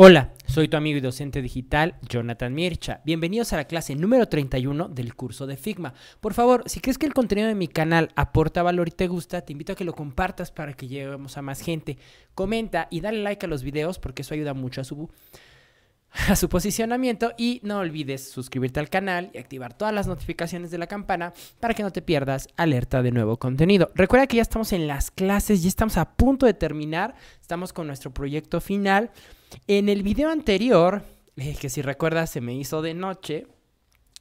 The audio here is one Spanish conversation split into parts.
Hola, soy tu amigo y docente digital Jonathan Mircha. Bienvenidos a la clase número 31 del curso de Figma. Por favor, si crees que el contenido de mi canal aporta valor y te gusta, te invito a que lo compartas para que lleguemos a más gente. Comenta y dale like a los videos porque eso ayuda mucho a su a su posicionamiento y no olvides suscribirte al canal y activar todas las notificaciones de la campana para que no te pierdas alerta de nuevo contenido. Recuerda que ya estamos en las clases, ya estamos a punto de terminar, estamos con nuestro proyecto final. En el video anterior, eh, que si recuerdas se me hizo de noche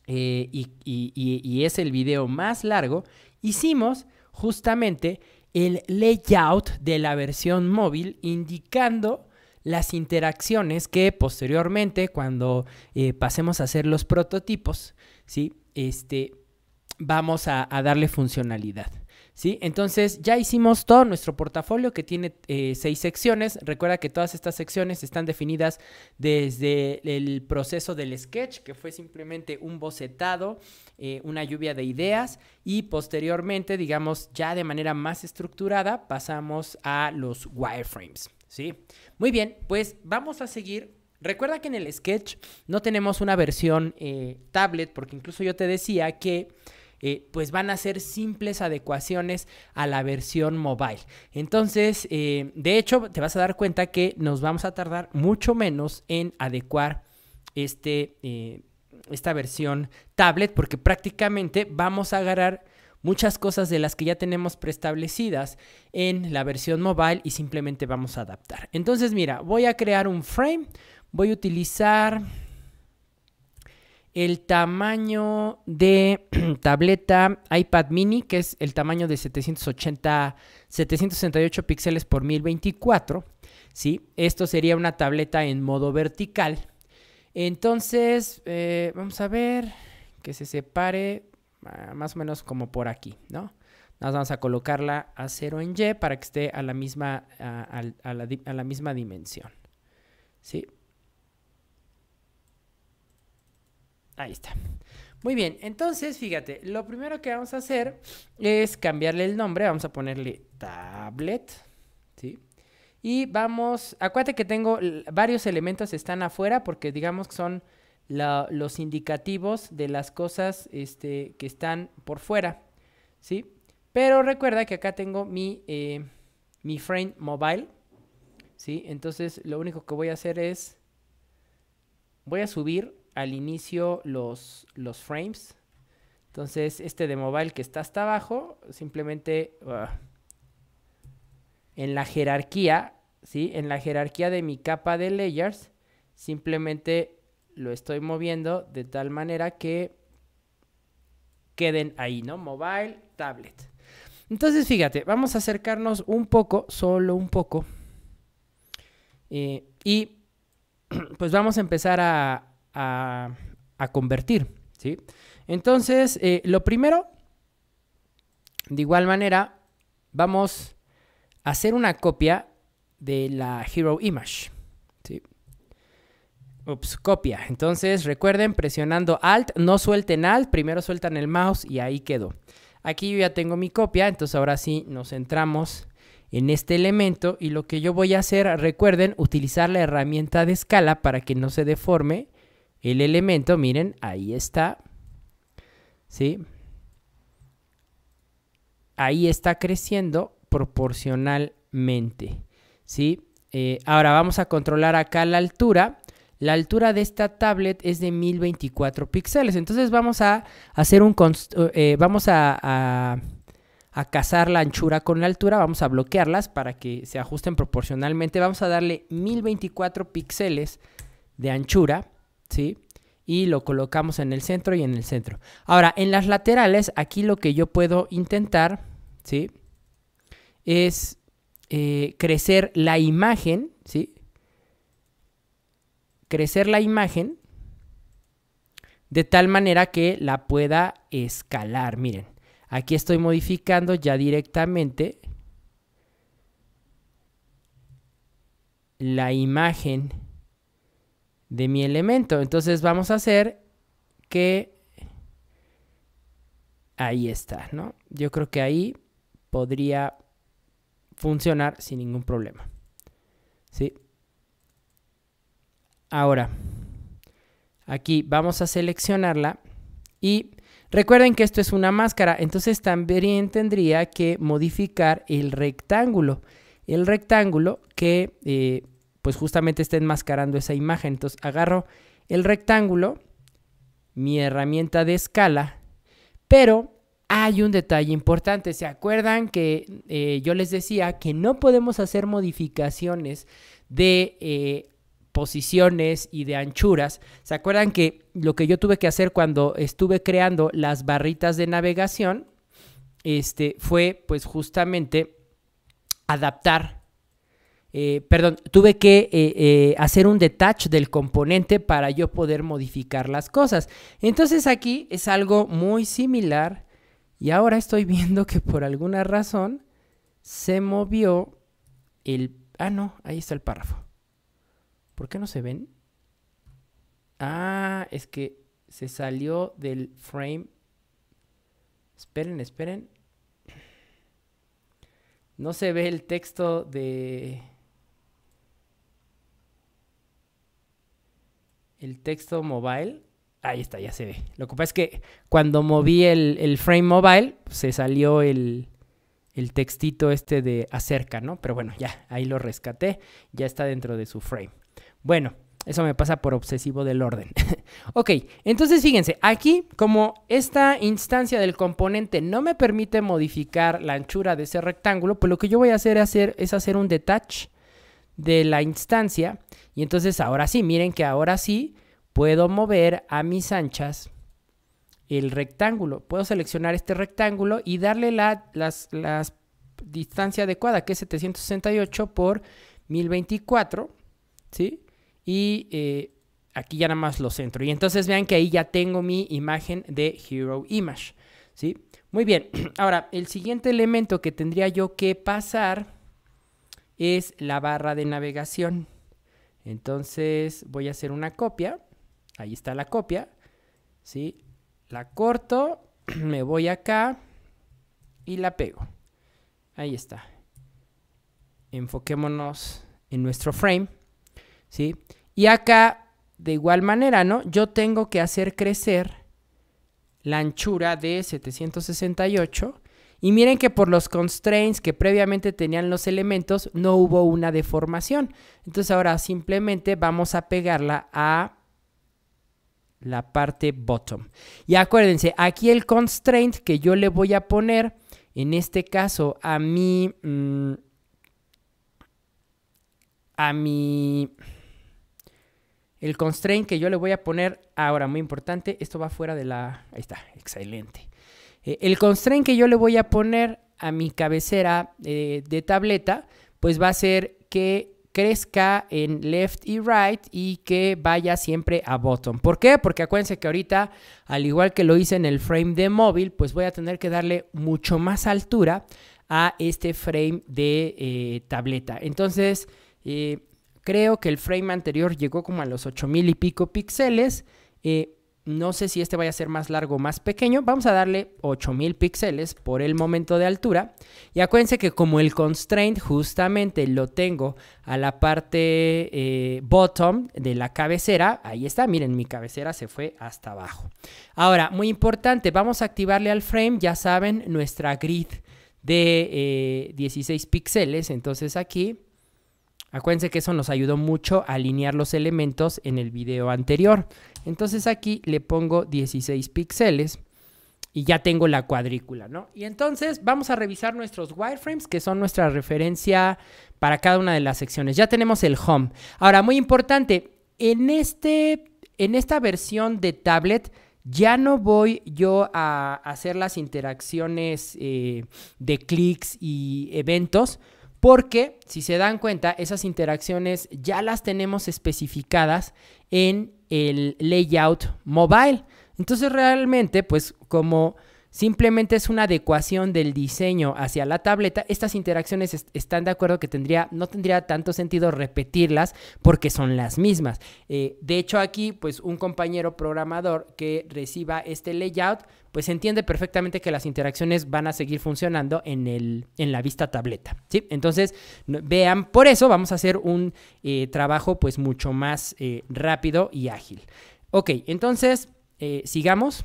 eh, y, y es el video más largo, hicimos justamente el layout de la versión móvil indicando las interacciones que posteriormente, cuando eh, pasemos a hacer los prototipos, ¿sí? Este, vamos a, darle funcionalidad. ¿Sí? Entonces ya hicimos todo nuestro portafolio que tiene eh, seis secciones. Recuerda que todas estas secciones están definidas desde el proceso del sketch, que fue simplemente un bocetado, eh, una lluvia de ideas y posteriormente, digamos, ya de manera más estructurada pasamos a los wireframes. Sí. Muy bien, pues vamos a seguir. Recuerda que en el sketch no tenemos una versión eh, tablet, porque incluso yo te decía que eh, pues van a ser simples adecuaciones a la versión mobile. Entonces, eh, de hecho, te vas a dar cuenta que nos vamos a tardar mucho menos en adecuar este, esta versión tablet, porque prácticamente vamos a agarrar muchas cosas de las que ya tenemos preestablecidas en la versión mobile y simplemente vamos a adaptar. Entonces, mira, voy a crear un frame, voy a utilizar el tamaño de tableta iPad mini, que es el tamaño de 780, 768 píxeles por 1024. ¿sí? Esto sería una tableta en modo vertical. Entonces, eh, vamos a ver que se separe Ah, más o menos como por aquí, ¿no? Nos vamos a colocarla a 0 en Y para que esté a la misma, a, la, misma dimensión. ¿Sí? Ahí está. Muy bien, entonces fíjate, lo primero que vamos a hacer es cambiarle el nombre, vamos a ponerle tablet, ¿sí? Y vamos, acuérdate que tengo varios elementos están afuera porque digamos que son los indicativos de las cosas este, que están por fuera, ¿sí? Pero recuerda que acá tengo mi, eh, mi frame mobile, ¿sí? Entonces lo único que voy a hacer es, voy a subir al inicio los, los frames. Entonces este de mobile que está hasta abajo, simplemente ah, en la jerarquía, ¿sí? En la jerarquía de mi capa de layers, simplemente lo estoy moviendo de tal manera que queden ahí, ¿no? Mobile, tablet. Entonces, fíjate, vamos a acercarnos un poco, solo un poco. Eh, y pues vamos a empezar a, convertir, ¿sí? Entonces, eh, lo primero, de igual manera, vamos a hacer una copia de la Hero Image. Ups, pues, copia. Entonces recuerden, presionando Alt, no suelten Alt, primero sueltan el mouse y ahí quedó. Aquí yo ya tengo mi copia, entonces ahora sí nos centramos en este elemento y lo que yo voy a hacer, recuerden, utilizar la herramienta de escala para que no se deforme el elemento. Miren, ahí está. ¿Sí? Ahí está creciendo proporcionalmente. ¿Sí? Eh, ahora vamos a controlar acá la altura la altura de esta tablet es de 1024 píxeles. Entonces vamos a hacer un... Eh, vamos a, a, cazar la anchura con la altura. Vamos a bloquearlas para que se ajusten proporcionalmente. Vamos a darle 1024 píxeles de anchura. ¿Sí? y lo colocamos en el centro y en el centro. Ahora, en las laterales, aquí lo que yo puedo intentar, ¿sí? Es eh, crecer la imagen, ¿sí? crecer la imagen de tal manera que la pueda escalar. Miren, aquí estoy modificando ya directamente la imagen de mi elemento. Entonces vamos a hacer que ahí está, ¿no? Yo creo que ahí podría funcionar sin ningún problema. ¿Sí? Ahora, aquí vamos a seleccionarla y recuerden que esto es una máscara, entonces también tendría que modificar el rectángulo. El rectángulo que eh, pues justamente está enmascarando esa imagen. Entonces agarro el rectángulo, mi herramienta de escala, pero hay un detalle importante. ¿Se acuerdan que eh, yo les decía que no podemos hacer modificaciones de eh, posiciones y de anchuras. ¿Se acuerdan que lo que yo tuve que hacer cuando estuve creando las barritas de navegación este, fue pues justamente adaptar, eh, perdón, tuve que eh, eh, hacer un detach del componente para yo poder modificar las cosas. Entonces aquí es algo muy similar y ahora estoy viendo que por alguna razón se movió el... Ah, no, ahí está el párrafo. ¿Por qué no se ven? Ah, es que se salió del frame. Esperen, esperen. No se ve el texto de... El texto mobile. Ahí está, ya se ve. Lo que pasa es que cuando moví el, el frame mobile, se salió el, el textito este de acerca, ¿no? Pero bueno, ya, ahí lo rescaté. Ya está dentro de su frame. Bueno, eso me pasa por obsesivo del orden. ok, entonces fíjense, aquí como esta instancia del componente no me permite modificar la anchura de ese rectángulo, pues lo que yo voy a hacer, hacer es hacer un detach de la instancia. Y entonces ahora sí, miren que ahora sí puedo mover a mis anchas el rectángulo. Puedo seleccionar este rectángulo y darle la las, distancia adecuada, que es 768 por 1024, ¿sí? y eh, aquí ya nada más lo centro. Y entonces vean que ahí ya tengo mi imagen de Hero Image, ¿sí? Muy bien, ahora el siguiente elemento que tendría yo que pasar es la barra de navegación. Entonces voy a hacer una copia, ahí está la copia, ¿sí? La corto, me voy acá y la pego. Ahí está. Enfoquémonos en nuestro frame. Y acá, de igual manera, ¿no? Yo tengo que hacer crecer la anchura de 768. Y miren que por los constraints que previamente tenían los elementos, no hubo una deformación. Entonces ahora simplemente vamos a pegarla a la parte bottom. Y acuérdense, aquí el constraint que yo le voy a poner, en este caso, a mi... Mm, a mi el constraint que yo le voy a poner ahora, muy importante, esto va fuera de la... Ahí está, excelente. Eh, el constraint que yo le voy a poner a mi cabecera eh, de tableta, pues va a ser que crezca en left y right y que vaya siempre a bottom. ¿Por qué? Porque acuérdense que ahorita, al igual que lo hice en el frame de móvil, pues voy a tener que darle mucho más altura a este frame de eh, tableta. Entonces, Creo que el frame anterior llegó como a los 8000 y pico píxeles. Eh, no sé si este vaya a ser más largo o más pequeño. Vamos a darle 8000 píxeles por el momento de altura. Y acuérdense que como el constraint justamente lo tengo a la parte eh, bottom de la cabecera. Ahí está, miren, mi cabecera se fue hasta abajo. Ahora, muy importante, vamos a activarle al frame, ya saben, nuestra grid de 16 eh, píxeles. Entonces aquí Acuérdense que eso nos ayudó mucho a alinear los elementos en el video anterior. Entonces aquí le pongo 16 píxeles y ya tengo la cuadrícula, ¿no? Y entonces vamos a revisar nuestros wireframes, que son nuestra referencia para cada una de las secciones. Ya tenemos el home. Ahora, muy importante, en, este, en esta versión de tablet ya no voy yo a hacer las interacciones eh, de clics y eventos, porque, si se dan cuenta, esas interacciones ya las tenemos especificadas en el layout mobile. Entonces realmente, pues como Simplemente es una adecuación del diseño hacia la tableta. Estas interacciones están de acuerdo que tendría, no tendría tanto sentido repetirlas porque son las mismas. Eh, de hecho, aquí, pues un compañero programador que reciba este layout, pues entiende perfectamente que las interacciones van a seguir funcionando en, la vista tableta. ¿sí? Entonces, vean, por eso vamos a hacer un eh, trabajo pues mucho más eh, rápido y ágil. Ok, entonces, sigamos.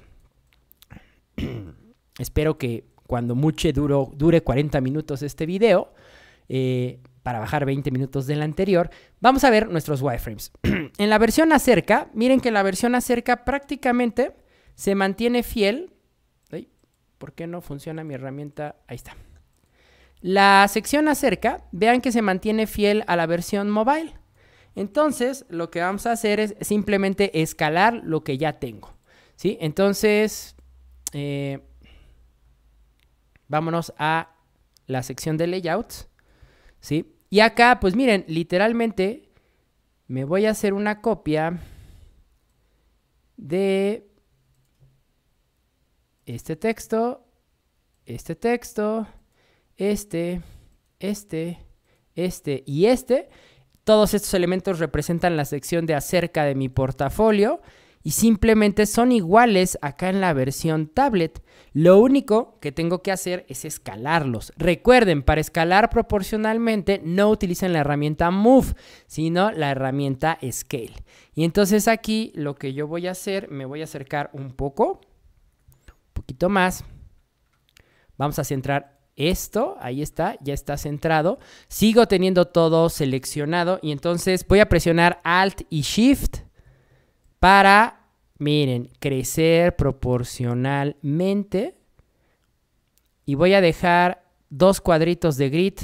espero que cuando mucho dure 40 minutos este video, eh, para bajar 20 minutos del anterior, vamos a ver nuestros wireframes. en la versión acerca, miren que la versión acerca prácticamente se mantiene fiel. Ay, ¿Por qué no funciona mi herramienta? Ahí está. La sección acerca, vean que se mantiene fiel a la versión mobile. Entonces, lo que vamos a hacer es simplemente escalar lo que ya tengo. ¿sí? Entonces, eh, vámonos a la sección de layouts, ¿sí? Y acá, pues miren, literalmente me voy a hacer una copia de este texto, este texto, este, este, este y este. Todos estos elementos representan la sección de acerca de mi portafolio y simplemente son iguales acá en la versión tablet. Lo único que tengo que hacer es escalarlos. Recuerden, para escalar proporcionalmente no utilicen la herramienta Move, sino la herramienta Scale. Y entonces aquí lo que yo voy a hacer, me voy a acercar un poco, un poquito más. Vamos a centrar esto, ahí está, ya está centrado. Sigo teniendo todo seleccionado y entonces voy a presionar Alt y Shift para, miren, crecer proporcionalmente. Y voy a dejar dos cuadritos de grid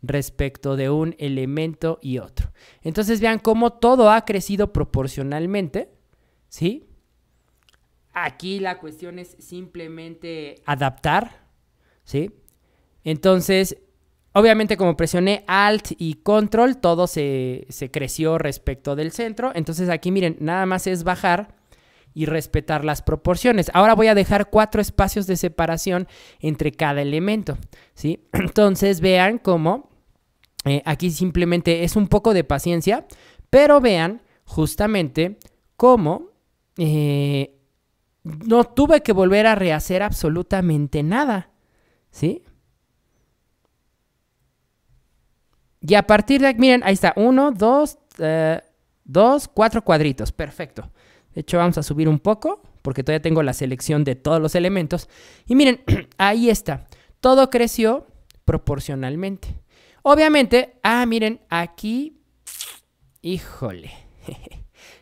respecto de un elemento y otro. Entonces vean cómo todo ha crecido proporcionalmente, ¿sí? Aquí la cuestión es simplemente adaptar, ¿sí? Entonces, Obviamente como presioné Alt y Control, todo se, creció respecto del centro. Entonces aquí miren, nada más es bajar y respetar las proporciones. Ahora voy a dejar cuatro espacios de separación entre cada elemento, ¿sí? Entonces vean cómo eh, aquí simplemente es un poco de paciencia, pero vean justamente cómo eh, no tuve que volver a rehacer absolutamente nada, ¿sí? Y a partir de aquí, miren, ahí está, uno, dos, eh, dos, cuatro cuadritos, perfecto. De hecho, vamos a subir un poco porque todavía tengo la selección de todos los elementos. Y miren, ahí está, todo creció proporcionalmente. Obviamente, ah, miren, aquí, híjole,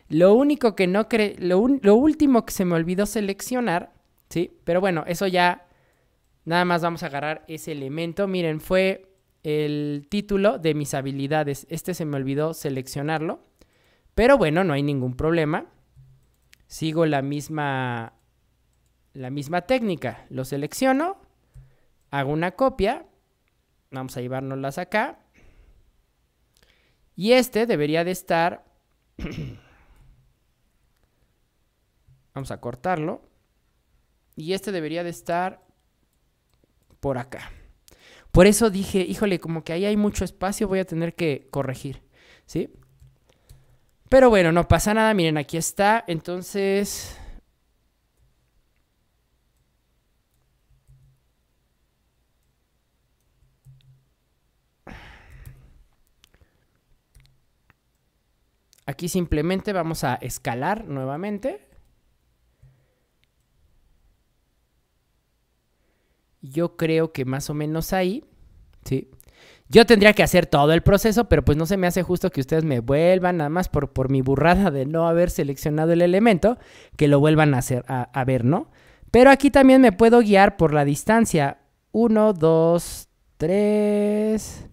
lo único que no cre... Lo, lo último que se me olvidó seleccionar, ¿sí? Pero bueno, eso ya, nada más vamos a agarrar ese elemento. Miren, fue el título de mis habilidades. Este se me olvidó seleccionarlo. Pero bueno, no hay ningún problema. Sigo la misma, la misma técnica. Lo selecciono, hago una copia. Vamos a llevárnoslas acá. Y este debería de estar... Vamos a cortarlo. Y este debería de estar por acá. Por eso dije, híjole, como que ahí hay mucho espacio, voy a tener que corregir, ¿sí? Pero bueno, no pasa nada, miren, aquí está, entonces... Aquí simplemente vamos a escalar nuevamente. Yo creo que más o menos ahí, ¿sí? Yo tendría que hacer todo el proceso, pero pues no se me hace justo que ustedes me vuelvan, nada más por, por mi burrada de no haber seleccionado el elemento, que lo vuelvan a, hacer, a, ver, ¿no? Pero aquí también me puedo guiar por la distancia. 1, 2, 3.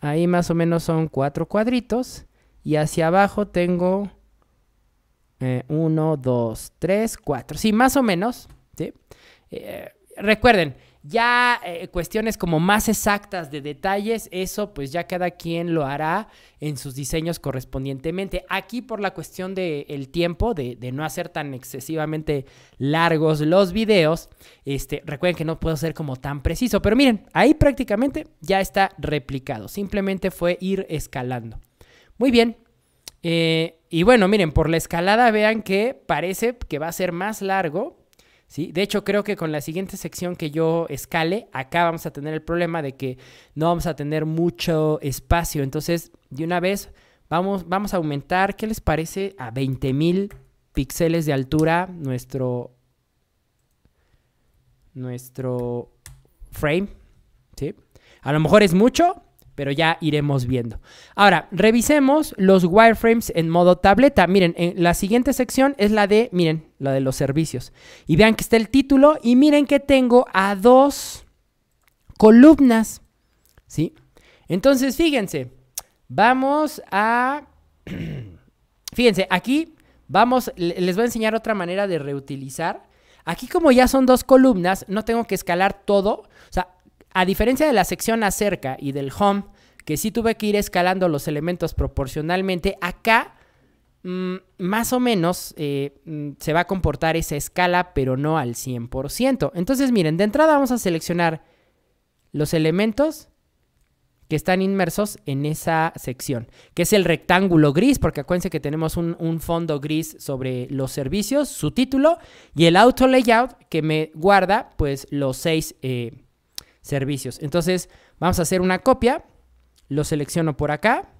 Ahí más o menos son cuatro cuadritos. Y hacia abajo tengo 1, 2, 3, 4. Sí, más o menos. ¿sí? Eh, recuerden, ya eh, cuestiones como más exactas de detalles, eso pues ya cada quien lo hará en sus diseños correspondientemente. Aquí por la cuestión del tiempo, de, no hacer tan excesivamente largos los videos, este, recuerden que no puedo ser como tan preciso, pero miren, ahí prácticamente ya está replicado, simplemente fue ir escalando. Muy bien. Eh, y bueno, miren, por la escalada vean que parece que va a ser más largo, de hecho, creo que con la siguiente sección que yo escale, acá vamos a tener el problema de que no vamos a tener mucho espacio. Entonces, de una vez, vamos, vamos a aumentar, ¿qué les parece? A 20.000 píxeles de altura nuestro, nuestro frame, ¿sí? A lo mejor es mucho, pero ya iremos viendo. Ahora, revisemos los wireframes en modo tableta. Miren, la siguiente sección es la de, miren, la de los servicios. Y vean que está el título y miren que tengo a dos columnas, ¿sí? Entonces, fíjense, vamos a... fíjense, aquí vamos, les voy a enseñar otra manera de reutilizar. Aquí como ya son dos columnas, no tengo que escalar todo, a diferencia de la sección acerca y del home, que sí tuve que ir escalando los elementos proporcionalmente, acá mm, más o menos eh, mm, se va a comportar esa escala, pero no al 100%. Entonces, miren, de entrada vamos a seleccionar los elementos que están inmersos en esa sección, que es el rectángulo gris, porque acuérdense que tenemos un, fondo gris sobre los servicios, su título, y el auto layout que me guarda pues los seis eh, servicios. Entonces, vamos a hacer una copia, lo selecciono por acá,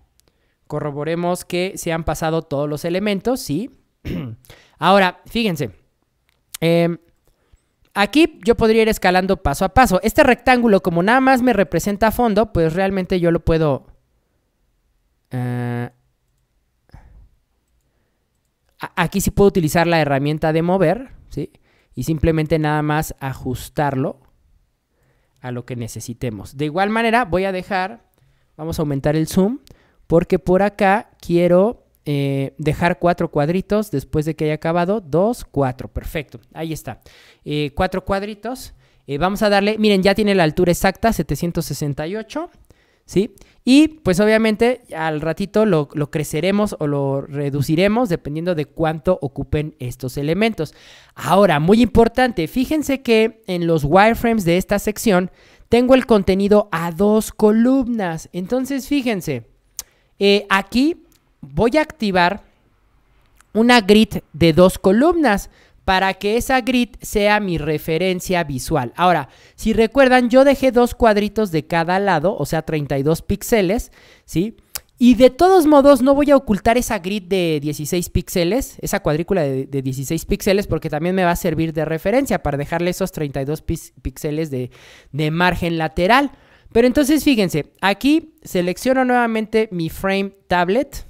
corroboremos que se han pasado todos los elementos, ¿sí? Ahora, fíjense, em, aquí yo podría ir escalando paso a paso. Este rectángulo, como nada más me representa a fondo, pues realmente yo lo puedo... Eh, aquí sí puedo utilizar la herramienta de mover, ¿sí? Y simplemente nada más ajustarlo a lo que necesitemos. De igual manera, voy a dejar, vamos a aumentar el zoom, porque por acá quiero eh, dejar cuatro cuadritos después de que haya acabado. Dos, cuatro, perfecto. Ahí está. Eh, cuatro cuadritos. Eh, vamos a darle, miren, ya tiene la altura exacta, 768. ¿sí? Y pues obviamente al ratito lo, creceremos o lo reduciremos dependiendo de cuánto ocupen estos elementos. Ahora, muy importante, fíjense que en los wireframes de esta sección tengo el contenido a dos columnas. Entonces, fíjense, eh, aquí voy a activar una grid de dos columnas para que esa grid sea mi referencia visual. Ahora, si recuerdan, yo dejé dos cuadritos de cada lado, o sea, 32 píxeles, ¿sí? Y de todos modos no voy a ocultar esa grid de 16 píxeles, esa cuadrícula de, 16 píxeles, porque también me va a servir de referencia para dejarle esos 32 píxeles de, de margen lateral. Pero entonces fíjense, aquí selecciono nuevamente mi frame tablet,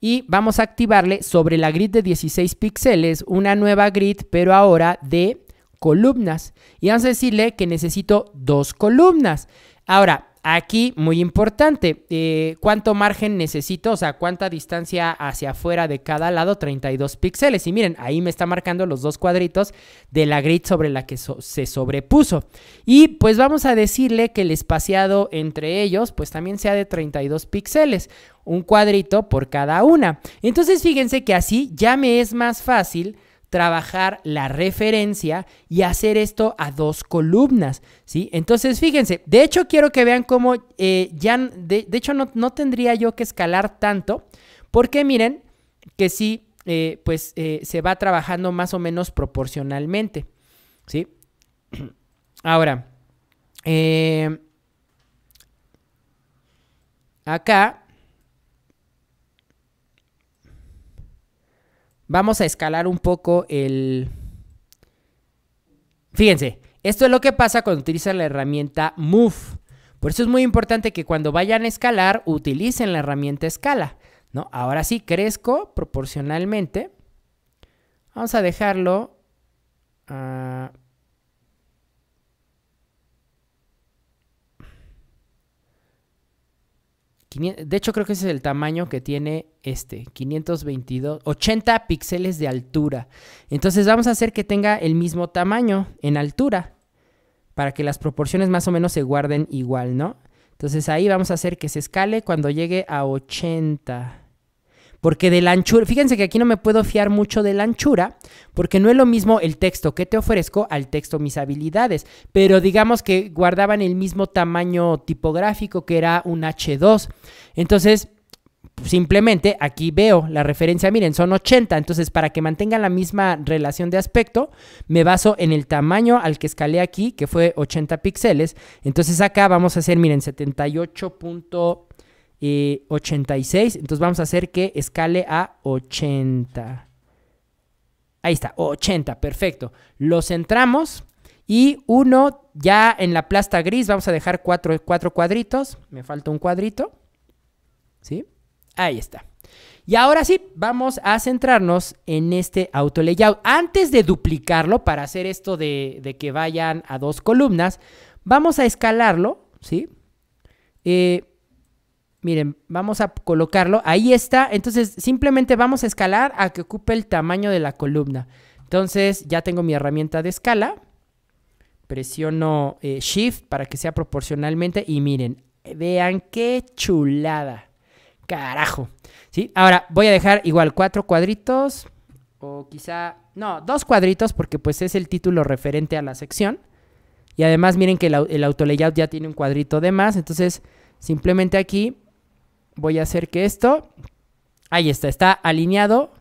y vamos a activarle sobre la grid de 16 píxeles una nueva grid, pero ahora de columnas. Y vamos a decirle que necesito dos columnas. Ahora, Aquí, muy importante, eh, ¿cuánto margen necesito? O sea, ¿cuánta distancia hacia afuera de cada lado? 32 píxeles. Y miren, ahí me está marcando los dos cuadritos de la grid sobre la que se sobrepuso. Y pues vamos a decirle que el espaciado entre ellos, pues también sea de 32 píxeles un cuadrito por cada una. Entonces fíjense que así ya me es más fácil trabajar la referencia y hacer esto a dos columnas, ¿sí? Entonces, fíjense, de hecho quiero que vean cómo eh, ya, de, hecho no, tendría yo que escalar tanto, porque miren que sí, eh, pues eh, se va trabajando más o menos proporcionalmente, ¿sí? Ahora, acá Vamos a escalar un poco el... Fíjense, esto es lo que pasa cuando utilizan la herramienta move. Por eso es muy importante que cuando vayan a escalar utilicen la herramienta escala. ¿no? Ahora sí, crezco proporcionalmente. Vamos a dejarlo... Ah, de hecho, creo que ese es el tamaño que tiene este, 522, 80 píxeles de altura. Entonces vamos a hacer que tenga el mismo tamaño en altura para que las proporciones más o menos se guarden igual, ¿no? Entonces ahí vamos a hacer que se escale cuando llegue a 80. Porque de la anchura, fíjense que aquí no me puedo fiar mucho de la anchura, porque no es lo mismo el texto que te ofrezco al texto mis habilidades, pero digamos que guardaban el mismo tamaño tipográfico que era un H2. Entonces, simplemente aquí veo la referencia, miren, son 80, entonces para que mantengan la misma relación de aspecto, me baso en el tamaño al que escalé aquí, que fue 80 píxeles, entonces acá vamos a hacer, miren, 78. 86. Eh, entonces vamos a hacer que escale a 80. Ahí está, 80, perfecto. Lo centramos y uno ya en la plasta gris vamos a dejar cuatro, cuadritos. Me falta un cuadrito. ¿Sí? Ahí está. Y ahora sí, vamos a centrarnos en este auto layout. Antes de duplicarlo para hacer esto de, que vayan a dos columnas, vamos a escalarlo, ¿sí? Eh, Miren, vamos a colocarlo. Ahí está. Entonces, simplemente vamos a escalar a que ocupe el tamaño de la columna. Entonces, ya tengo mi herramienta de escala. Presiono eh, Shift para que sea proporcionalmente. Y miren, vean qué chulada. Carajo. ¿Sí? Ahora, voy a dejar igual cuatro cuadritos. O quizá, no, dos cuadritos porque pues es el título referente a la sección. Y además miren que el, el auto layout ya tiene un cuadrito de más. Entonces, simplemente aquí voy a hacer que esto, ahí está, está alineado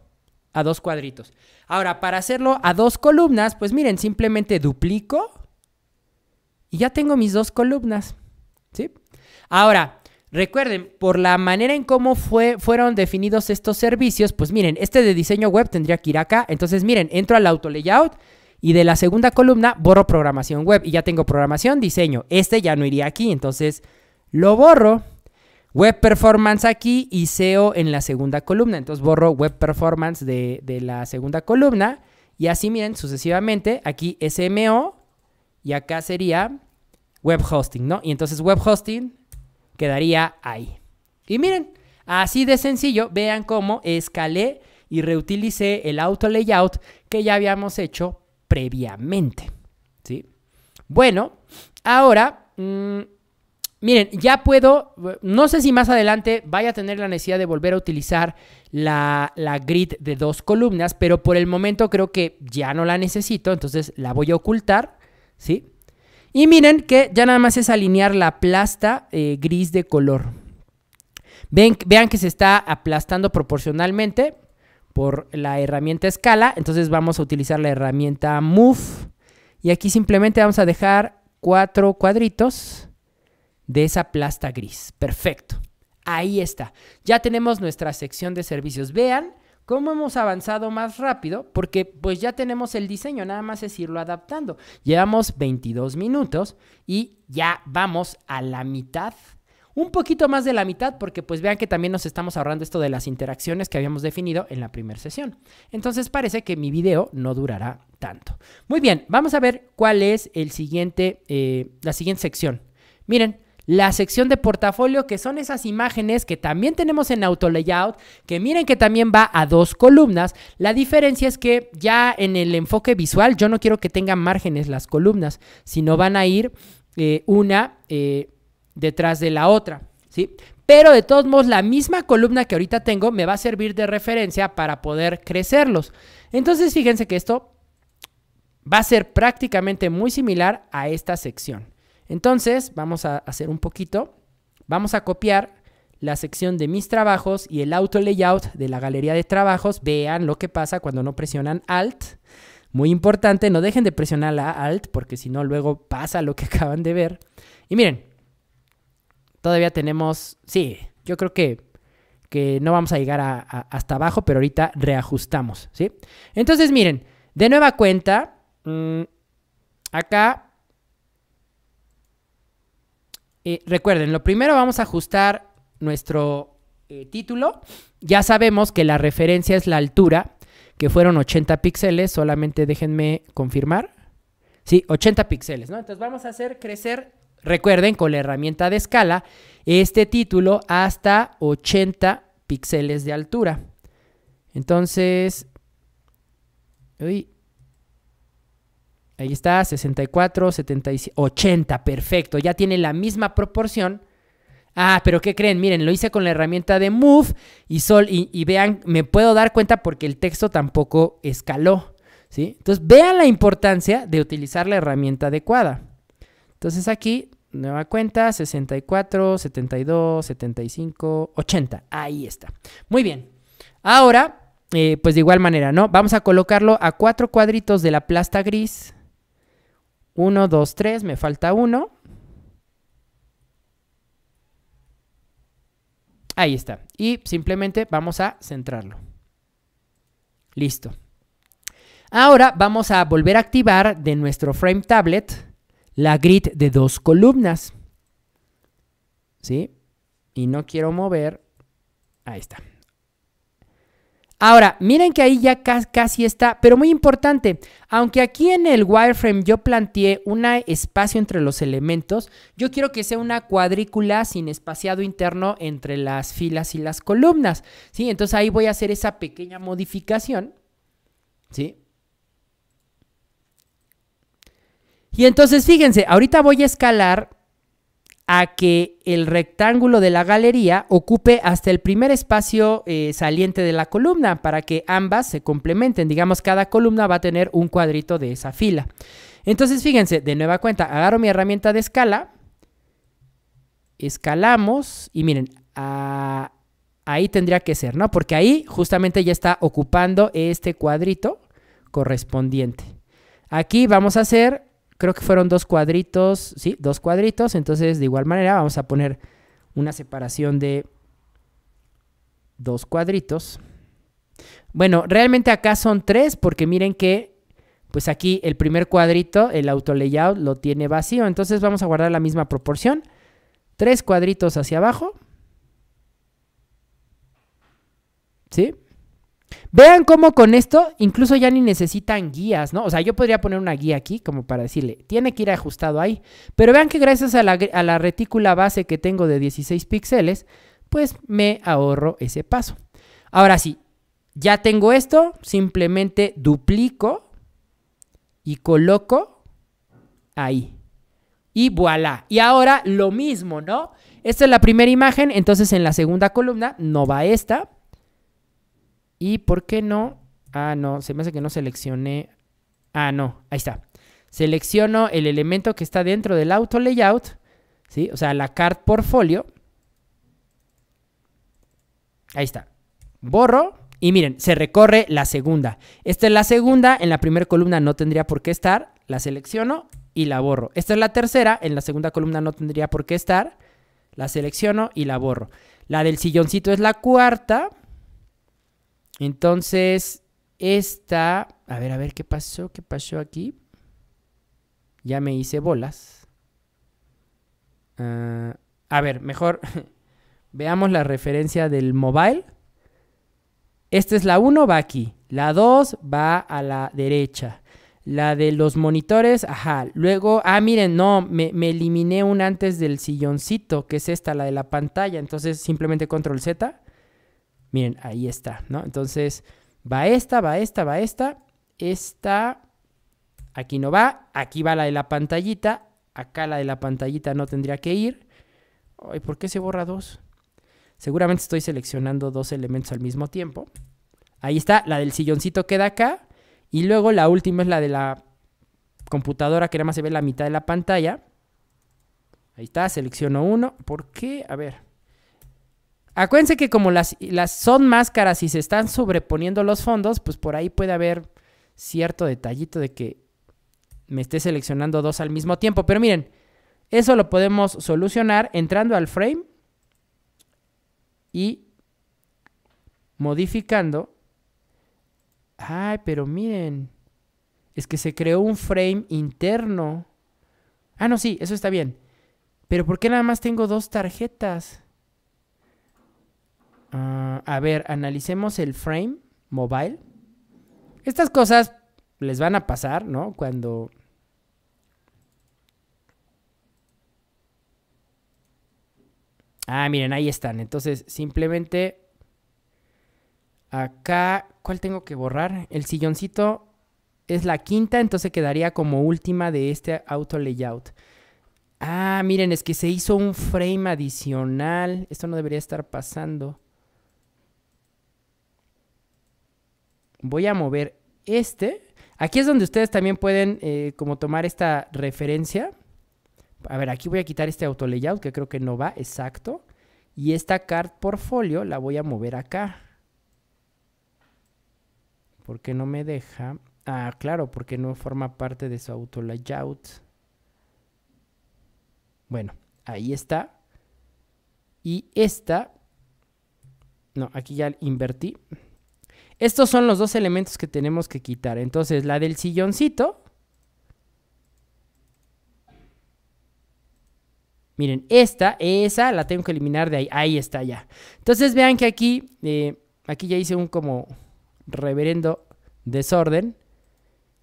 a dos cuadritos. Ahora, para hacerlo a dos columnas, pues miren, simplemente duplico y ya tengo mis dos columnas, ¿sí? Ahora, recuerden, por la manera en cómo fue, fueron definidos estos servicios, pues miren, este de diseño web tendría que ir acá. Entonces, miren, entro al auto layout y de la segunda columna borro programación web y ya tengo programación, diseño. Este ya no iría aquí, entonces lo borro web performance aquí y SEO en la segunda columna. Entonces borro web performance de, la segunda columna y así miren sucesivamente, aquí SMO y acá sería web hosting, ¿no? Y entonces web hosting quedaría ahí. Y miren, así de sencillo, vean cómo escalé y reutilicé el auto layout que ya habíamos hecho previamente, ¿sí? Bueno, ahora... Mm, Miren, ya puedo, no sé si más adelante vaya a tener la necesidad de volver a utilizar la, grid de dos columnas, pero por el momento creo que ya no la necesito, entonces la voy a ocultar, ¿sí? Y miren que ya nada más es alinear la plasta eh, gris de color. Ven, vean que se está aplastando proporcionalmente por la herramienta escala, entonces vamos a utilizar la herramienta move y aquí simplemente vamos a dejar cuatro cuadritos de esa plasta gris. Perfecto. Ahí está. Ya tenemos nuestra sección de servicios. Vean cómo hemos avanzado más rápido porque pues ya tenemos el diseño, nada más es irlo adaptando. Llevamos 22 minutos y ya vamos a la mitad. Un poquito más de la mitad porque pues vean que también nos estamos ahorrando esto de las interacciones que habíamos definido en la primera sesión. Entonces parece que mi video no durará tanto. Muy bien, vamos a ver cuál es el siguiente, eh, la siguiente sección. Miren, la sección de portafolio, que son esas imágenes que también tenemos en Auto Layout, que miren que también va a dos columnas. La diferencia es que ya en el enfoque visual yo no quiero que tengan márgenes las columnas, sino van a ir eh, una eh, detrás de la otra. ¿Sí? Pero de todos modos, la misma columna que ahorita tengo me va a servir de referencia para poder crecerlos. Entonces, fíjense que esto va a ser prácticamente muy similar a esta sección. Entonces, vamos a hacer un poquito. Vamos a copiar la sección de mis trabajos y el auto layout de la galería de trabajos. Vean lo que pasa cuando no presionan Alt. Muy importante, no dejen de presionar la Alt porque si no luego pasa lo que acaban de ver. Y miren, todavía tenemos, sí, yo creo que, no vamos a llegar hasta abajo, pero ahorita reajustamos, ¿sí? Entonces miren, de nueva cuenta, mm, acá recuerden, lo primero vamos a ajustar nuestro eh, título. Ya sabemos que la referencia es la altura, que fueron 80 píxeles, solamente déjenme confirmar. Sí, 80 píxeles, ¿no? Entonces vamos a hacer crecer, recuerden, con la herramienta de escala, este título hasta 80 píxeles de altura. Entonces, uy, Ahí está, 64, 75, 80, perfecto. Ya tiene la misma proporción. Ah, pero ¿qué creen? Miren, lo hice con la herramienta de Move y Sol. Y, vean, me puedo dar cuenta porque el texto tampoco escaló. ¿sí? Entonces, vean la importancia de utilizar la herramienta adecuada. Entonces aquí, nueva cuenta, 64, 72, 75, 80. Ahí está. Muy bien. Ahora, eh, pues de igual manera, ¿no? Vamos a colocarlo a cuatro cuadritos de la plasta gris 1, 2, 3, me falta 1. Ahí está. Y simplemente vamos a centrarlo. Listo. Ahora vamos a volver a activar de nuestro frame tablet la grid de dos columnas. ¿Sí? Y no quiero mover. Ahí está. Ahora, miren que ahí ya casi está, pero muy importante, aunque aquí en el wireframe yo planteé un espacio entre los elementos, yo quiero que sea una cuadrícula sin espaciado interno entre las filas y las columnas, ¿sí? Entonces ahí voy a hacer esa pequeña modificación, ¿sí? Y entonces fíjense, ahorita voy a escalar a que el rectángulo de la galería ocupe hasta el primer espacio eh, saliente de la columna para que ambas se complementen. Digamos, cada columna va a tener un cuadrito de esa fila. Entonces, fíjense, de nueva cuenta, agarro mi herramienta de escala, escalamos y miren, ahí tendría que ser, ¿no? Porque ahí justamente ya está ocupando este cuadrito correspondiente. Aquí vamos a hacer creo que fueron dos cuadritos, sí, dos cuadritos, entonces de igual manera vamos a poner una separación de dos cuadritos. Bueno, realmente acá son tres porque miren que, pues aquí el primer cuadrito, el auto layout lo tiene vacío, entonces vamos a guardar la misma proporción, tres cuadritos hacia abajo, ¿sí? Vean cómo con esto incluso ya ni necesitan guías, ¿no? O sea, yo podría poner una guía aquí como para decirle, tiene que ir ajustado ahí. Pero vean que gracias a la, retícula base que tengo de 16 píxeles, pues me ahorro ese paso. Ahora sí, ya tengo esto, simplemente duplico y coloco ahí. Y voilà. Y ahora lo mismo, ¿no? Esta es la primera imagen, entonces en la segunda columna no va esta, ¿Y por qué no? Ah, no, se me hace que no seleccioné. Ah, no, ahí está. Selecciono el elemento que está dentro del auto layout, ¿sí? O sea, la card portfolio. Ahí está. Borro y miren, se recorre la segunda. Esta es la segunda, en la primera columna no tendría por qué estar, la selecciono y la borro. Esta es la tercera, en la segunda columna no tendría por qué estar, la selecciono y la borro. La del silloncito es la cuarta, entonces, esta, a ver, a ver, ¿qué pasó? ¿Qué pasó aquí? Ya me hice bolas. Ah, a ver, mejor veamos la referencia del mobile. Esta es la 1, va aquí. La 2 va a la derecha. La de los monitores, ajá. Luego, ah, miren, no, me, me eliminé una antes del silloncito, que es esta, la de la pantalla. Entonces, simplemente control Z Miren, ahí está, ¿no? Entonces, va esta, va esta, va esta, esta, aquí no va, aquí va la de la pantallita, acá la de la pantallita no tendría que ir. Ay, ¿por qué se borra dos? Seguramente estoy seleccionando dos elementos al mismo tiempo. Ahí está, la del silloncito queda acá. Y luego la última es la de la computadora que nada más se ve la mitad de la pantalla. Ahí está, selecciono uno. ¿Por qué? A ver. Acuérdense que como las, las son máscaras y se están sobreponiendo los fondos, pues por ahí puede haber cierto detallito de que me esté seleccionando dos al mismo tiempo. Pero miren, eso lo podemos solucionar entrando al frame y modificando. Ay, pero miren, es que se creó un frame interno. Ah, no, sí, eso está bien. Pero ¿por qué nada más tengo dos tarjetas? Ah, a ver, analicemos el frame mobile. Estas cosas les van a pasar, ¿no? Cuando... Ah, miren, ahí están. Entonces, simplemente... Acá, ¿cuál tengo que borrar? El silloncito es la quinta, entonces quedaría como última de este auto layout. Ah, miren, es que se hizo un frame adicional. Esto no debería estar pasando. voy a mover este. Aquí es donde ustedes también pueden eh, como tomar esta referencia. A ver, aquí voy a quitar este auto layout que creo que no va, exacto. Y esta card portfolio la voy a mover acá. Porque no me deja? Ah, claro, porque no forma parte de su auto layout. Bueno, ahí está. Y esta... No, aquí ya invertí. Estos son los dos elementos que tenemos que quitar. Entonces, la del silloncito. Miren, esta, esa, la tengo que eliminar de ahí. Ahí está ya. Entonces, vean que aquí, eh, aquí ya hice un como reverendo desorden.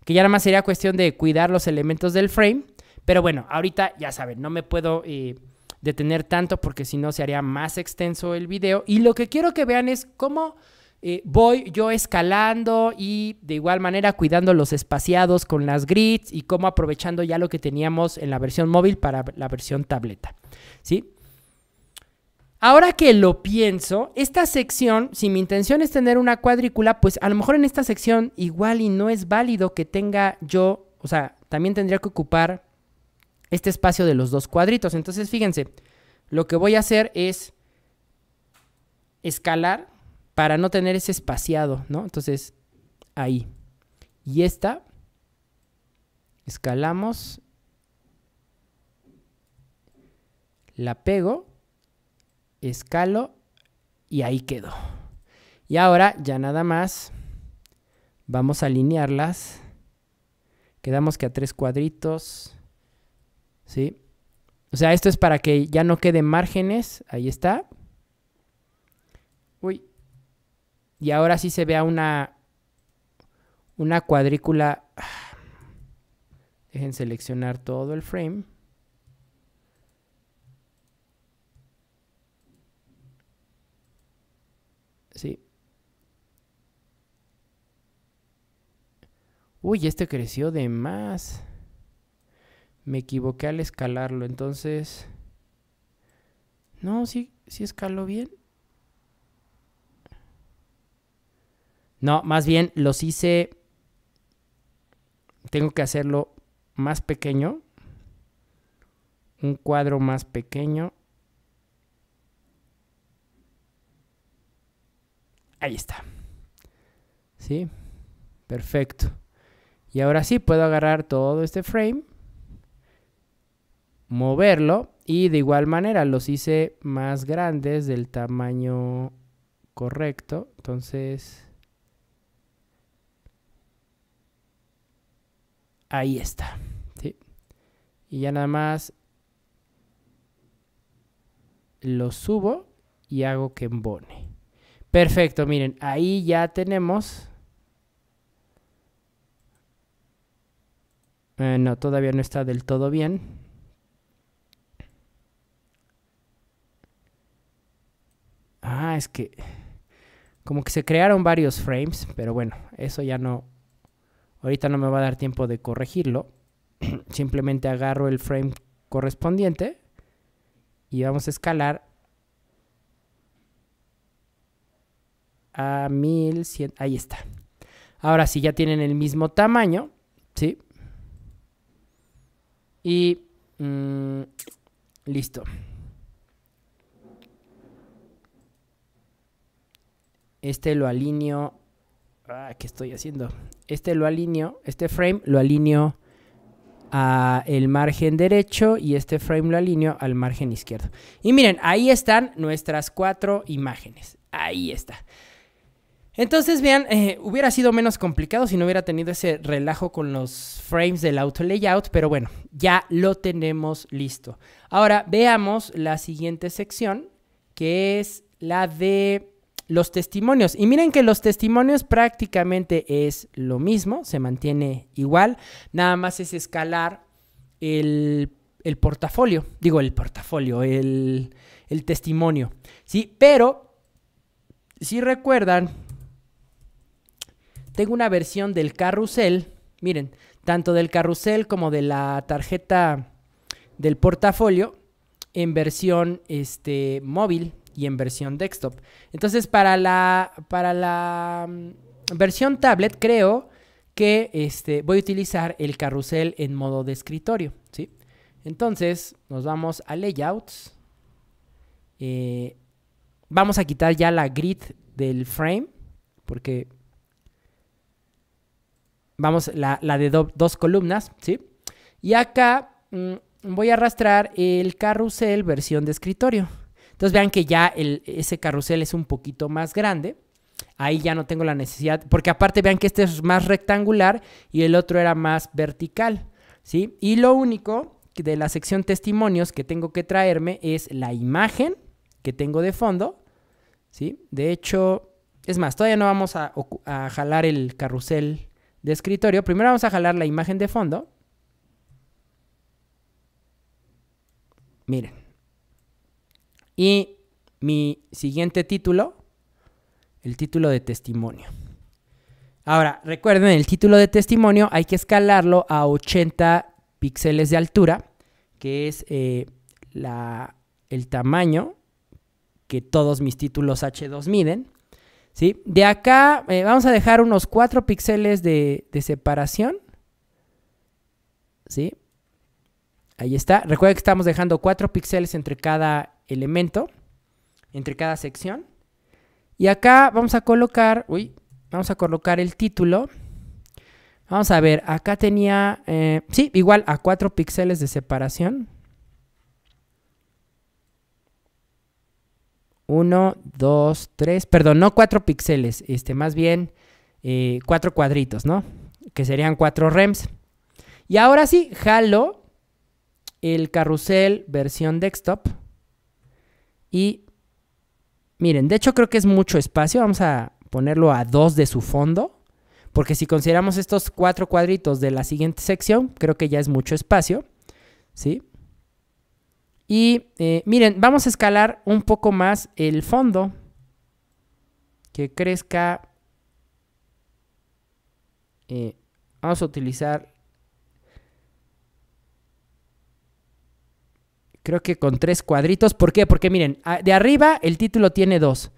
Que ya nada más sería cuestión de cuidar los elementos del frame. Pero bueno, ahorita ya saben, no me puedo... Eh, detener tanto porque si no se haría más extenso el video. Y lo que quiero que vean es cómo eh, voy yo escalando y de igual manera cuidando los espaciados con las grids y como aprovechando ya lo que teníamos en la versión móvil para la versión tableta. ¿Sí? Ahora que lo pienso, esta sección, si mi intención es tener una cuadrícula, pues a lo mejor en esta sección igual y no es válido que tenga yo, o sea, también tendría que ocupar este espacio de los dos cuadritos. Entonces, fíjense, lo que voy a hacer es escalar para no tener ese espaciado, ¿no? Entonces, ahí. Y esta, escalamos, la pego, escalo y ahí quedó. Y ahora ya nada más vamos a alinearlas. Quedamos que a tres cuadritos, ¿sí? O sea, esto es para que ya no queden márgenes, ahí está. Uy, y ahora sí se vea una, una cuadrícula. Dejen seleccionar todo el frame. Sí. Uy, este creció de más. Me equivoqué al escalarlo, entonces... No, sí, sí escaló bien. No, más bien los hice... Tengo que hacerlo más pequeño. Un cuadro más pequeño. Ahí está. ¿Sí? Perfecto. Y ahora sí puedo agarrar todo este frame. Moverlo. Y de igual manera los hice más grandes del tamaño correcto. Entonces... Ahí está. Y ya nada más lo subo y hago que embone. Perfecto, miren, ahí ya tenemos... Eh, no, todavía no está del todo bien. Ah, es que... Como que se crearon varios frames, pero bueno, eso ya no, Ahorita no me va a dar tiempo de corregirlo. Simplemente agarro el frame correspondiente y vamos a escalar a 1100. Ahí está. Ahora sí, ya tienen el mismo tamaño, ¿sí? Y mm, listo. Este lo alineo Ah, ¿qué estoy haciendo? Este lo alineo, este frame lo alineo a el margen derecho y este frame lo alineo al margen izquierdo. Y miren, ahí están nuestras cuatro imágenes. Ahí está. Entonces, vean, eh, hubiera sido menos complicado si no hubiera tenido ese relajo con los frames del auto layout, pero bueno, ya lo tenemos listo. Ahora veamos la siguiente sección, que es la de los testimonios. Y miren que los testimonios prácticamente es lo mismo, se mantiene igual, nada más es escalar el, portafolio, digo el portafolio, el, testimonio, ¿sí? Pero, si recuerdan, tengo una versión del carrusel, miren, tanto del carrusel como de la tarjeta del portafolio en versión este, móvil, y en versión desktop. Entonces, para la, para la mm, versión tablet, creo que este, voy a utilizar el carrusel en modo de escritorio, ¿sí? Entonces, nos vamos a Layouts. Eh, vamos a quitar ya la grid del frame, porque vamos, la, de dos columnas, ¿sí? Y acá mm, voy a arrastrar el carrusel versión de escritorio. Entonces vean que ya ese carrusel es un poquito más grande. Ahí ya no tengo la necesidad, porque aparte vean que este es más rectangular y el otro era más vertical, ¿sí? Y lo único de la sección testimonios que tengo que traerme es la imagen que tengo de fondo, ¿sí? De hecho, es más, todavía no vamos a jalar el carrusel de escritorio. Primero vamos a jalar la imagen de fondo. Miren. Y mi siguiente título, el título de testimonio. Ahora, recuerden, el título de testimonio hay que escalarlo a 80 píxeles de altura, que es eh, el tamaño que todos mis títulos H2 miden. ¿sí? De acá eh, vamos a dejar unos 4 píxeles de, separación. Ahí está. Recuerden que estamos dejando 4 píxeles entre cada elemento, entre cada sección. Y acá vamos a colocar, uy, vamos a colocar el título. Vamos a ver, acá tenía, eh, sí, igual a 4 píxeles de separación. 1, 2, 3, perdón, no 4 píxeles, este, más bien 4 eh, cuadritos, ¿no? Que serían 4 rems. Y ahora sí, jalo el carrusel versión desktop. Y miren, de hecho creo que es mucho espacio. Vamos a ponerlo a dos de su fondo. Porque si consideramos estos cuatro cuadritos de la siguiente sección, creo que ya es mucho espacio. ¿Sí? Y eh, miren, vamos a escalar un poco más el fondo. Que crezca. Eh, vamos a utilizar creo que con tres cuadritos. ¿Por qué? Porque miren, de arriba el título tiene dos.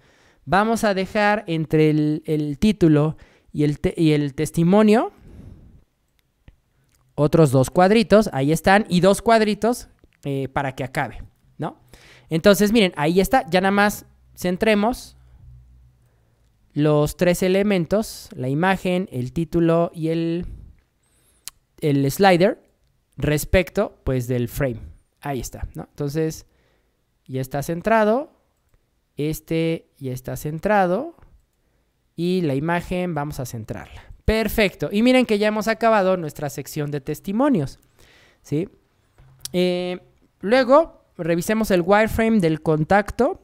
Vamos a dejar entre el, título y el, testimonio otros dos cuadritos, ahí están, y dos cuadritos eh, para que acabe, ¿no? Entonces, miren, ahí está, ya nada más centremos los tres elementos, la imagen, el título y el, el slider, respecto, pues, del frame, Ahí está, ¿no? Entonces, ya está centrado. Este ya está centrado. Y la imagen vamos a centrarla. Perfecto. Y miren que ya hemos acabado nuestra sección de testimonios. ¿Sí? Eh, luego, revisemos el wireframe del contacto.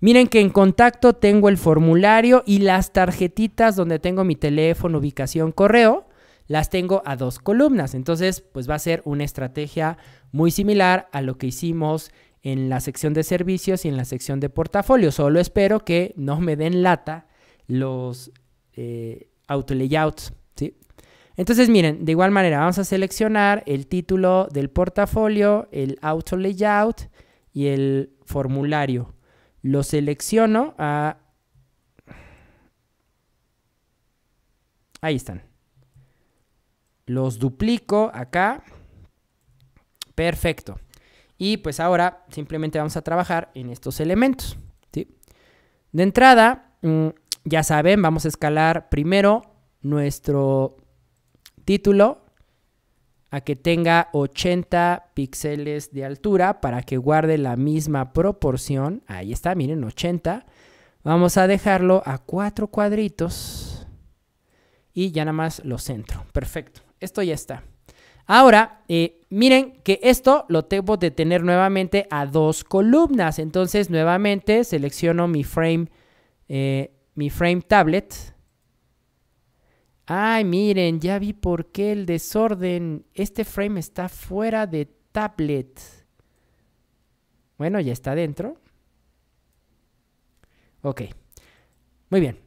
Miren que en contacto tengo el formulario y las tarjetitas donde tengo mi teléfono, ubicación, correo las tengo a dos columnas. Entonces, pues va a ser una estrategia muy similar a lo que hicimos en la sección de servicios y en la sección de portafolio. Solo espero que no me den lata los eh, auto layouts. Entonces, miren, de igual manera vamos a seleccionar el título del portafolio, el auto layout y el formulario. Lo selecciono a... Ahí están. Los duplico acá. Perfecto. Y pues ahora simplemente vamos a trabajar en estos elementos. ¿sí? De entrada, mm, ya saben, vamos a escalar primero nuestro título a que tenga 80 píxeles de altura para que guarde la misma proporción. Ahí está, miren, 80. Vamos a dejarlo a cuatro cuadritos y ya nada más lo centro. Perfecto esto ya está. Ahora, eh, miren que esto lo tengo de tener nuevamente a dos columnas. Entonces, nuevamente selecciono mi frame, eh, mi frame tablet. Ay, miren, ya vi por qué el desorden. Este frame está fuera de tablet. Bueno, ya está dentro. Ok. Muy bien.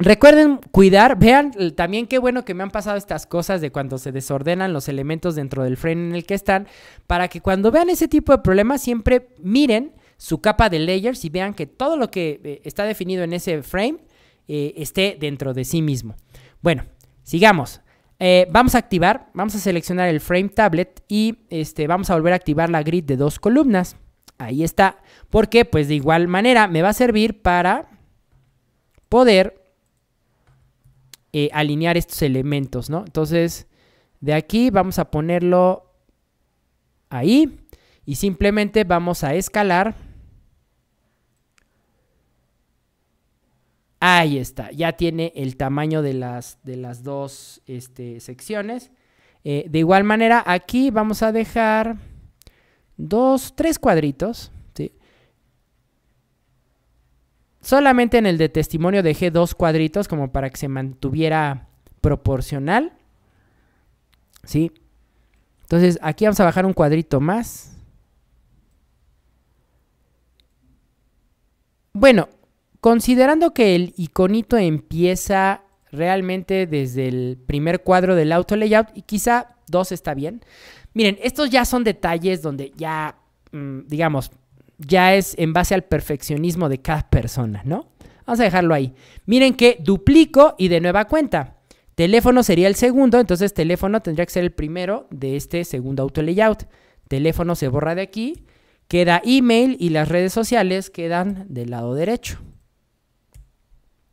Recuerden cuidar, vean también qué bueno que me han pasado estas cosas de cuando se desordenan los elementos dentro del frame en el que están, para que cuando vean ese tipo de problemas siempre miren su capa de layers y vean que todo lo que eh, está definido en ese frame eh, esté dentro de sí mismo. Bueno, sigamos. Eh, vamos a activar, vamos a seleccionar el frame tablet y este, vamos a volver a activar la grid de dos columnas. Ahí está, porque pues de igual manera me va a servir para poder eh, alinear estos elementos, ¿no? Entonces, de aquí vamos a ponerlo ahí y simplemente vamos a escalar. Ahí está, ya tiene el tamaño de las, de las dos este, secciones. Eh, de igual manera, aquí vamos a dejar dos, tres cuadritos solamente en el de testimonio dejé dos cuadritos como para que se mantuviera proporcional. ¿Sí? Entonces aquí vamos a bajar un cuadrito más. Bueno, considerando que el iconito empieza realmente desde el primer cuadro del auto layout y quizá dos está bien. Miren, estos ya son detalles donde ya, mm, digamos, ya es en base al perfeccionismo de cada persona, ¿no? Vamos a dejarlo ahí. Miren que duplico y de nueva cuenta. Teléfono sería el segundo, entonces teléfono tendría que ser el primero de este segundo auto layout. Teléfono se borra de aquí, queda email y las redes sociales quedan del lado derecho.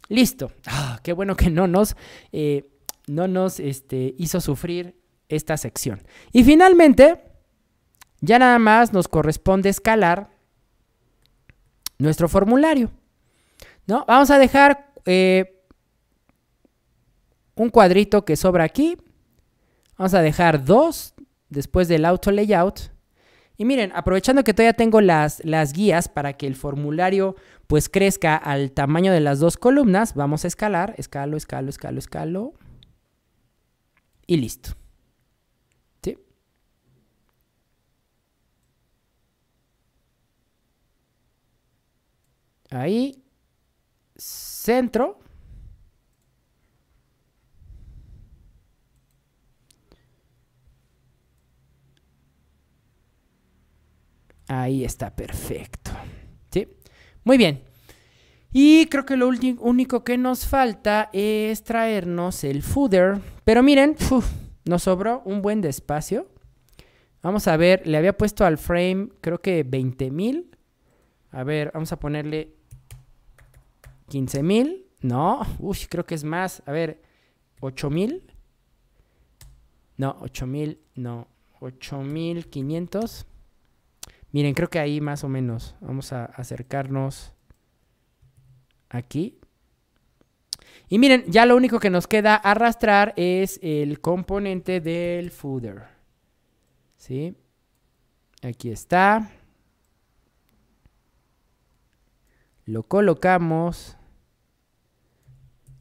Listo. Ah, qué bueno que no nos, eh, no este, hizo sufrir esta sección. Y finalmente, ya nada más nos corresponde escalar nuestro formulario. ¿no? Vamos a dejar eh, un cuadrito que sobra aquí. Vamos a dejar dos después del auto layout. Y miren, aprovechando que todavía tengo las, las guías para que el formulario pues crezca al tamaño de las dos columnas, vamos a escalar, escalo, escalo, escalo, escalo. Y listo. Ahí. Centro. Ahí está, perfecto. ¿Sí? Muy bien. Y creo que lo único que nos falta es traernos el footer. Pero miren, nos sobró un buen despacio. Vamos a ver, le había puesto al frame creo que 20.000. A ver, vamos a ponerle 15.000, no, uy, creo que es más, a ver, 8 mil, no, 8000, mil, no, 8500. mil 500. Miren, creo que ahí más o menos, vamos a acercarnos aquí. Y miren, ya lo único que nos queda arrastrar es el componente del footer. ¿Sí? Aquí está. Lo colocamos.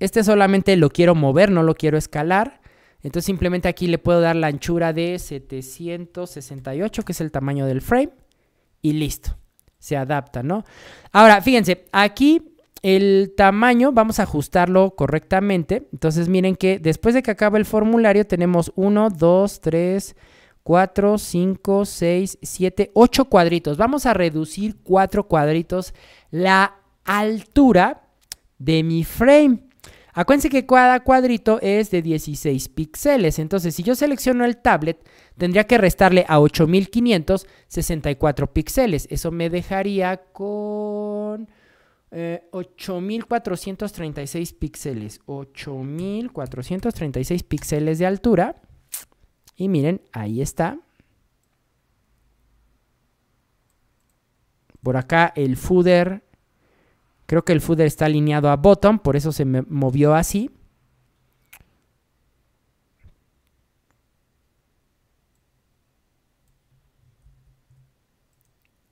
Este solamente lo quiero mover, no lo quiero escalar. Entonces simplemente aquí le puedo dar la anchura de 768, que es el tamaño del frame. Y listo. Se adapta, ¿no? Ahora, fíjense, aquí el tamaño vamos a ajustarlo correctamente. Entonces miren que después de que acaba el formulario tenemos 1, 2, 3, 4, 5, 6, 7, 8 cuadritos. Vamos a reducir 4 cuadritos la altura de mi frame. Acuérdense que cada cuadrito es de 16 píxeles, entonces si yo selecciono el tablet, tendría que restarle a 8564 píxeles. Eso me dejaría con 8436 eh, píxeles. 8436 píxeles de altura. Y miren, ahí está. Por acá el footer, creo que el footer está alineado a bottom, por eso se me movió así.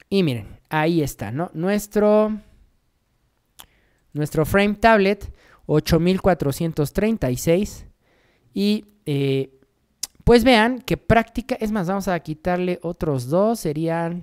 Y miren, ahí está, ¿no? Nuestro, nuestro frame tablet, 8436. Y eh, pues vean que práctica, es más, vamos a quitarle otros dos, serían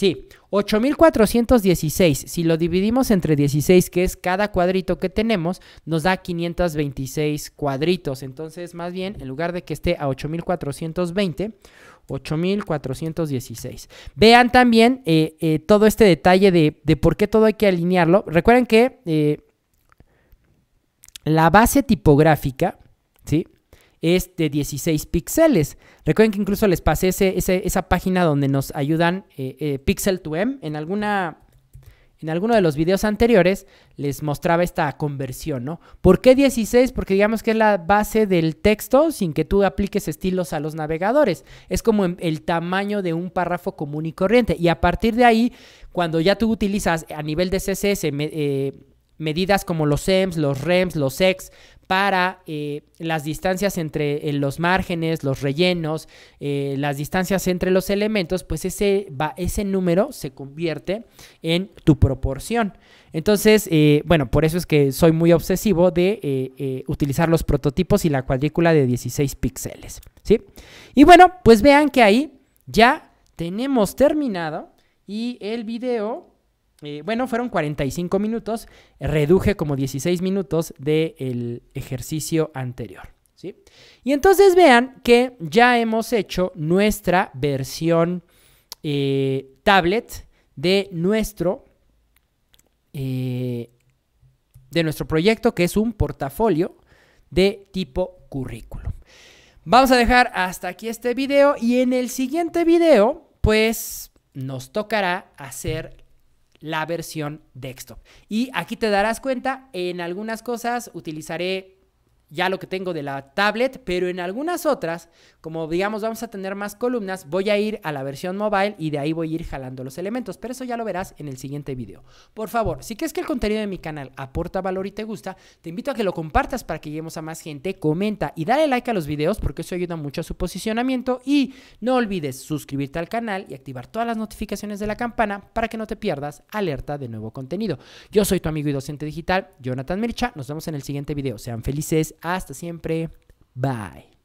Sí, 8.416. Si lo dividimos entre 16, que es cada cuadrito que tenemos, nos da 526 cuadritos. Entonces, más bien, en lugar de que esté a 8.420, 8.416. Vean también eh, eh, todo este detalle de, por qué todo hay que alinearlo. Recuerden que eh, la base tipográfica, ¿sí? es de 16 píxeles. Recuerden que incluso les pasé ese, esa página donde nos ayudan eh, eh, Pixel to M. En, alguna, en alguno de los videos anteriores les mostraba esta conversión, ¿no? ¿Por qué 16? Porque digamos que es la base del texto sin que tú apliques estilos a los navegadores. Es como el tamaño de un párrafo común y corriente. Y a partir de ahí, cuando ya tú utilizas a nivel de CSS... Eh, medidas como los EMS, los REMS, los EX para eh, las distancias entre eh, los márgenes, los rellenos, eh, las distancias entre los elementos, pues ese, ese número se convierte en tu proporción. Entonces, bueno, por eso es que soy muy obsesivo de utilizar los prototipos y la cuadrícula de 16 píxeles, ¿sí? Y bueno, pues vean que ahí ya tenemos terminado y el video eh, bueno, fueron 45 minutos, reduje como 16 minutos del ejercicio anterior. ¿sí? Y entonces vean que ya hemos hecho nuestra versión eh, tablet de nuestro, eh, de nuestro proyecto, que es un portafolio de tipo currículum. Vamos a dejar hasta aquí este video y en el siguiente video, pues nos tocará hacer la versión desktop. Y aquí te darás cuenta, en algunas cosas utilizaré ya lo que tengo de la tablet, pero en algunas otras, como digamos vamos a tener más columnas, voy a ir a la versión mobile y de ahí voy a ir jalando los elementos, pero eso ya lo verás en el siguiente video. Por favor, si crees que el contenido de mi canal aporta valor y te gusta, te invito a que lo compartas para que lleguemos a más gente, comenta y dale like a los videos porque eso ayuda mucho a su posicionamiento y no olvides suscribirte al canal y activar todas las notificaciones de la campana para que no te pierdas alerta de nuevo contenido. Yo soy tu amigo y docente digital, Jonathan Mircha, nos vemos en el siguiente video. Sean felices, hasta siempre. Bye.